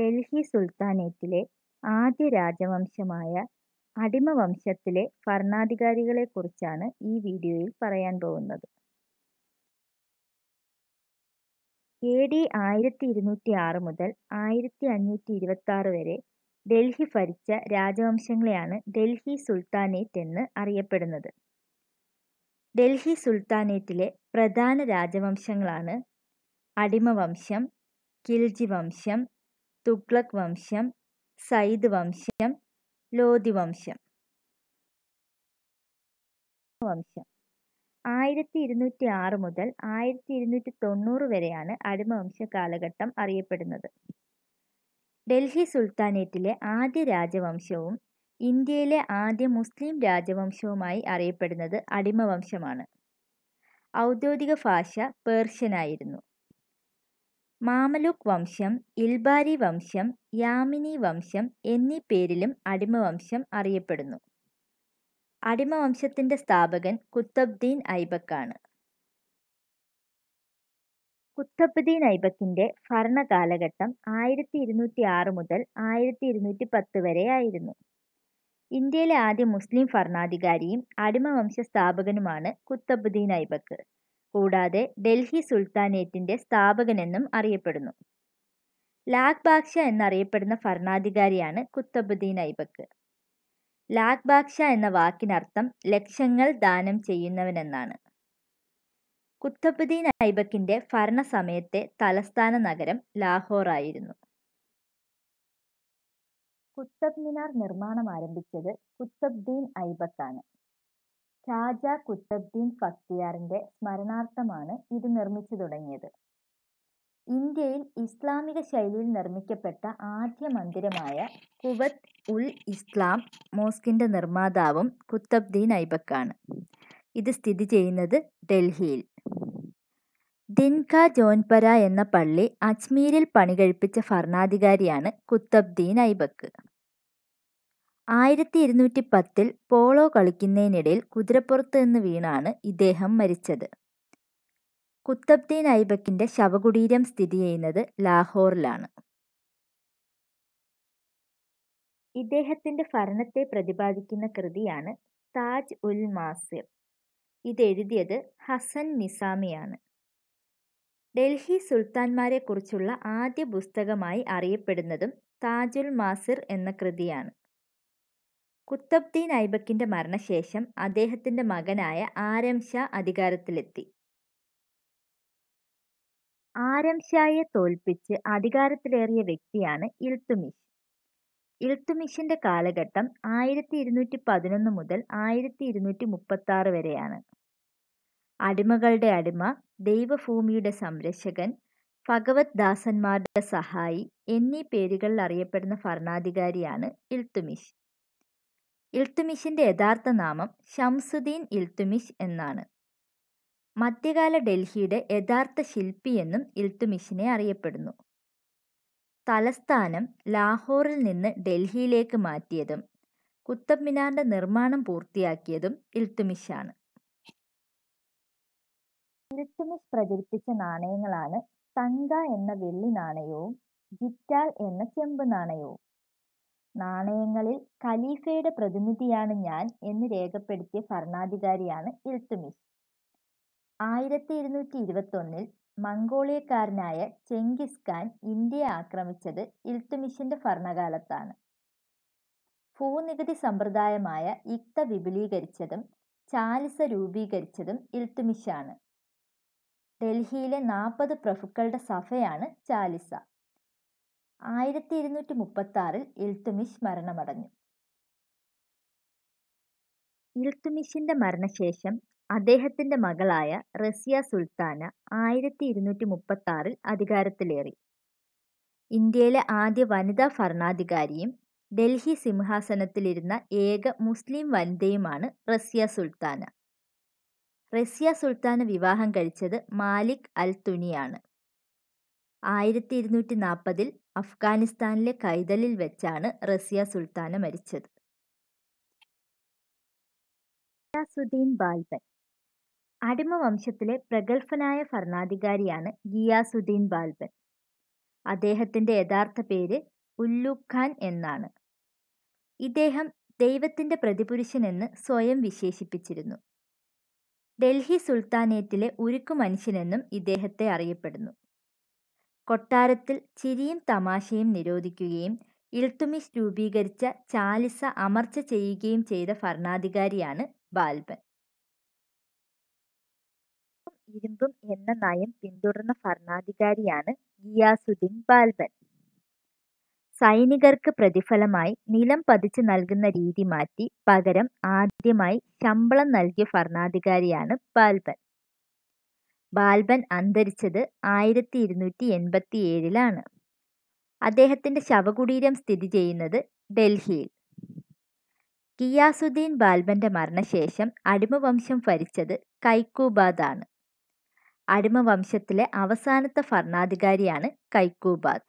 ഡൽഹി സുൽത്താനേറ്റിലെ ആദ്യ രാജവംശമായ അടിമവംശത്തിലെ ഭരണാധികാരികളെക്കുറിച്ചാണ് ഈ വീഡിയോയിൽ പറയാൻ പോകുന്നത് എ ഡി ആയിരത്തി ഇരുന്നൂറ്റി ആറ് മുതൽ ആയിരത്തി അഞ്ഞൂറ്റി ഇരുപത്തി ആറ് വരെ ഡൽഹി ഭരിച്ച രാജവംശങ്ങളെയാണ് ഡൽഹി സുൽത്താനേറ്റ് എന്ന് അറിയപ്പെടുന്നത് ഡൽഹി സുൽത്താനേറ്റിലെ പ്രധാന രാജവംശങ്ങളാണ് അടിമവംശം കിൽജി വംശം തുഗ്ലക് വംശം സയ്യിദ് വംശം ലോധി വംശം വംശം ആയിരത്തി ഇരുന്നൂറ്റി ആറ് മുതൽ ആയിരത്തി ഇരുന്നൂറ്റി തൊണ്ണൂറ് വരെയാണ് അടിമവംശ കാലഘട്ടം അറിയപ്പെടുന്നത് ഡൽഹി സുൽത്താനേറ്റിലെ ആദ്യ രാജവംശവും ഇന്ത്യയിലെ ആദ്യ മുസ്ലിം രാജവംശവുമായി അറിയപ്പെടുന്നത് അടിമവംശമാണ് ഔദ്യോഗിക ഭാഷ പേർഷ്യനായിരുന്നു മാമലൂക്ക് വംശം ഇൽബാരി വംശം യാമിനി വംശം എന്നീ പേരിലും അടിമവംശം അറിയപ്പെടുന്നു അടിമവംശത്തിൻ്റെ സ്ഥാപകൻ കുത്തബ്ദീൻ ഐബക്കാണ് കുത്തബ്ദീൻ ഐബക്കിൻ്റെ ഭരണകാലഘട്ടം ആയിരത്തി ഇരുന്നൂറ്റി ആറ് മുതൽ ആയിരത്തി ഇരുന്നൂറ്റി പത്ത് വരെ ആയിരുന്നു ഇന്ത്യയിലെ ആദ്യ മുസ്ലിം ഭരണാധികാരിയും അടിമവംശ സ്ഥാപകനുമാണ് കുത്തബ്ദീൻ ഐബക്ക് കൂടാതെ ഡൽഹി സുൽത്താനേറ്റിൻ്റെ സ്ഥാപകനെന്നും അറിയപ്പെടുന്നു ലാഗ് ബാദ്ഷ എന്നറിയപ്പെടുന്ന ഭരണാധികാരിയാണ് കുത്തബുദ്ദീൻ ഐബക്ക് ലാഗ് ബാദ്ഷ എന്ന വാക്കിനർത്ഥം ലക്ഷങ്ങൾ ദാനം ചെയ്യുന്നവനെന്നാണ് കുത്തബുദ്ദീൻ ഐബക്കിൻ്റെ ഭരണസമയത്തെ തലസ്ഥാന നഗരം ലാഹോറായിരുന്നു കുത്തബ് മിനാർ നിർമ്മാണം ആരംഭിച്ചത് കുത്തബ്ദീൻ ഐബക്കാണ് ഖാജ കുത്തബ്ദീൻ ഫക്തിയാറിന്റെ സ്മരണാർത്ഥമാണ് ഇത് നിർമ്മിച്ചു തുടങ്ങിയത് ഇന്ത്യയിൽ ഇസ്ലാമിക ശൈലിയിൽ നിർമ്മിക്കപ്പെട്ട ആദ്യ മന്ദിരമായ കുവത്ത് ഉൽ ഇസ്ലാം മോസ്കിന്റെ നിർമ്മാതാവും കുത്തബ്ദീൻ ഐബക്കാണ് ഇത് സ്ഥിതി ചെയ്യുന്നത് ഡൽഹിയിൽ ദിൻക ജോൻപര എന്ന പള്ളി അജ്മീരിൽ പണികഴിപ്പിച്ച ഭരണാധികാരിയാണ് കുത്തബ്ദീൻ ഐബക്ക് ആയിരത്തി ഇരുന്നൂറ്റി പത്തിൽ പോളോ കളിക്കുന്നതിനിടയിൽ കുതിരപ്പുറത്ത് നിന്ന് വീണാണ് ഇദ്ദേഹം മരിച്ചത് കുത്തബ്ദീൻ ഐബക്കിൻ്റെ ശവകുടീരം സ്ഥിതി ചെയ്യുന്നത് ലാഹോറിലാണ് ഇദ്ദേഹത്തിൻ്റെ ഭരണത്തെ പ്രതിപാദിക്കുന്ന കൃതിയാണ് താജ് ഉൽ മാസിർ ഇതെഴുതിയത് ഹസൻ നിസാമിയാണ് ഡൽഹി സുൽത്താൻമാരെക്കുറിച്ചുള്ള ആദ്യ പുസ്തകമായി അറിയപ്പെടുന്നതും താജുൽ മാസിർ എന്ന കൃതിയാണ് കുത്തബ്ദീൻ ഐബക്കിന്റെ മരണശേഷം അദ്ദേഹത്തിന്റെ മകനായ ആരം ഷാ അധികാരത്തിലെത്തി ആരം ഷായെ തോൽപ്പിച്ച് അധികാരത്തിലേറിയ വ്യക്തിയാണ് ഇൽത്തുമിഷ് ഇൽത്തുമിഷിന്റെ കാലഘട്ടം ആയിരത്തി ഇരുന്നൂറ്റി പതിനൊന്ന് മുതൽ ആയിരത്തി ഇരുന്നൂറ്റി മുപ്പത്തി ആറ് വരെയാണ് അടിമകളുടെ അടിമ ദൈവഭൂമിയുടെ സംരക്ഷകൻ ഭഗവത് ദാസന്മാരുടെ സഹായി എന്നീ പേരുകളിൽ അറിയപ്പെടുന്ന ഭരണാധികാരിയാണ് ഇൽത്തുമിഷ് ഇൽത്തുമിഷിന്റെ യഥാർത്ഥ നാമം ഷംസുദ്ദീൻ ഇൽത്തുമിഷ് എന്നാണ് മധ്യകാല ഡൽഹിയുടെ യഥാർത്ഥ ശില്പി എന്നും ഇൽത്തുമിഷിനെ അറിയപ്പെടുന്നു തലസ്ഥാനം ലാഹോറിൽ നിന്ന് ഡൽഹിയിലേക്ക് മാറ്റിയതും കുത്തബ് മിനാറിന്റെ നിർമ്മാണം പൂർത്തിയാക്കിയതും ഇൽത്തുമിഷാണ് ഇൽത്തുമിഷ് പ്രചരിപ്പിച്ച നാണയങ്ങളാണ് തങ്ക എന്ന വെള്ളി നാണയവും ജിറ്റാൽ എന്ന ചെമ്പ് നാണയവും നാണയങ്ങളിൽ ഖലീഫയുടെ പ്രതിനിധിയാണ് ഞാൻ എന്ന് രേഖപ്പെടുത്തിയ ഭരണാധികാരിയാണ് ഇൽത്തുമിഷ് ആയിരത്തി ഇരുന്നൂറ്റി ഇരുപത്തൊന്നിൽ മംഗോളിയക്കാരനായ ചെങ്കിസ് ഖാൻ ഇന്ത്യയെ ആക്രമിച്ചത് ഇൽത്തുമിഷിന്റെ ഭരണകാലത്താണ് ഭൂനികുതി സമ്പ്രദായമായ ഇക്ത വിപുലീകരിച്ചതും ചാലിസ രൂപീകരിച്ചതും ഇൽത്തുമിഷാണ് ഡൽഹിയിലെ നാൽപ്പത് പ്രഭുക്കളുടെ സഭയാണ് ചാലിസ ആയിരത്തി ഇരുന്നൂറ്റി മുപ്പത്തി ആറിൽ ഇൽത്തുമിഷ് മരണമടഞ്ഞു ഇൽത്തുമിഷിന്റെ മരണശേഷം അദ്ദേഹത്തിന്റെ മകളായ റസിയ സുൽത്താന ആയിരത്തി ഇരുന്നൂറ്റി മുപ്പത്തി ആറിൽ അധികാരത്തിലേറി ഇന്ത്യയിലെ ആദ്യ വനിതാ ഭരണാധികാരിയും ഡൽഹി സിംഹാസനത്തിലിരുന്ന ഏക മുസ്ലിം വനിതയുമാണ് റസിയ സുൽത്താന റസിയ സുൽത്താന വിവാഹം കഴിച്ചത് മാലിക് അൽ തുനിയാണ് ആയിരത്തി ഇരുന്നൂറ്റി നാൽപ്പതിൽ അഫ്ഗാനിസ്ഥാനിലെ കൈതലിൽ വെച്ചാണ് റസിയ സുൽത്താന മരിച്ചത് ഗിയാസുദ്ദീൻ ബാൽബൻ വംശത്തിലെ പ്രഗത്ഭനായ ഭരണാധികാരിയാണ് ഗിയാസുദ്ദീൻ ബാൽബൻ അദ്ദേഹത്തിന്റെ യഥാർത്ഥ പേര് ഉല്ലുഖാൻ എന്നാണ് ഇദ്ദേഹം ദൈവത്തിന്റെ പ്രതിപുരുഷൻ എന്ന് സ്വയം വിശേഷിപ്പിച്ചിരുന്നു ഡൽഹി സുൽത്താനേറ്റിലെ ഉരുക്കു മനുഷ്യനെന്നും ഇദ്ദേഹത്തെ അറിയപ്പെടുന്നു കൊട്ടാരത്തിൽ ചിരിയും തമാശയും നിരോധിക്കുകയും ഇൽത്തുമിഷ് രൂപീകരിച്ച ചാലിസ അമർച്ച ചെയ്യുകയും ചെയ്ത ഭരണാധികാരിയാണ് ബാൽബൻ ഇരുമ്പും എന്ന നയം പിന്തുടർന്ന ഭരണാധികാരിയാണ് ഗിയാസുദ്ദീൻ ബാൽബൻ സൈനികർക്ക് പ്രതിഫലമായി നിലം പതിച്ച് നൽകുന്ന രീതി മാറ്റി പകരം ആദ്യമായി ശമ്പളം നൽകിയ ഭരണാധികാരിയാണ് ബാൽബൻ ബാൽബൻ അന്തരിച്ചത് ആയിരത്തി ഇരുന്നൂറ്റി ഏഴിലാണ് അദ്ദേഹത്തിൻ്റെ ശവകുടീരം സ്ഥിതി ചെയ്യുന്നത് ഡൽഹിയിൽ കിയാസുദ്ദീൻ ബാൽബന്റെ മരണശേഷം അടിമവംശം ഭരിച്ചത് കൈക്കൂബാദാണ് അടിമവംശത്തിലെ അവസാനത്തെ ഭരണാധികാരിയാണ് കൈക്കൂബാദ്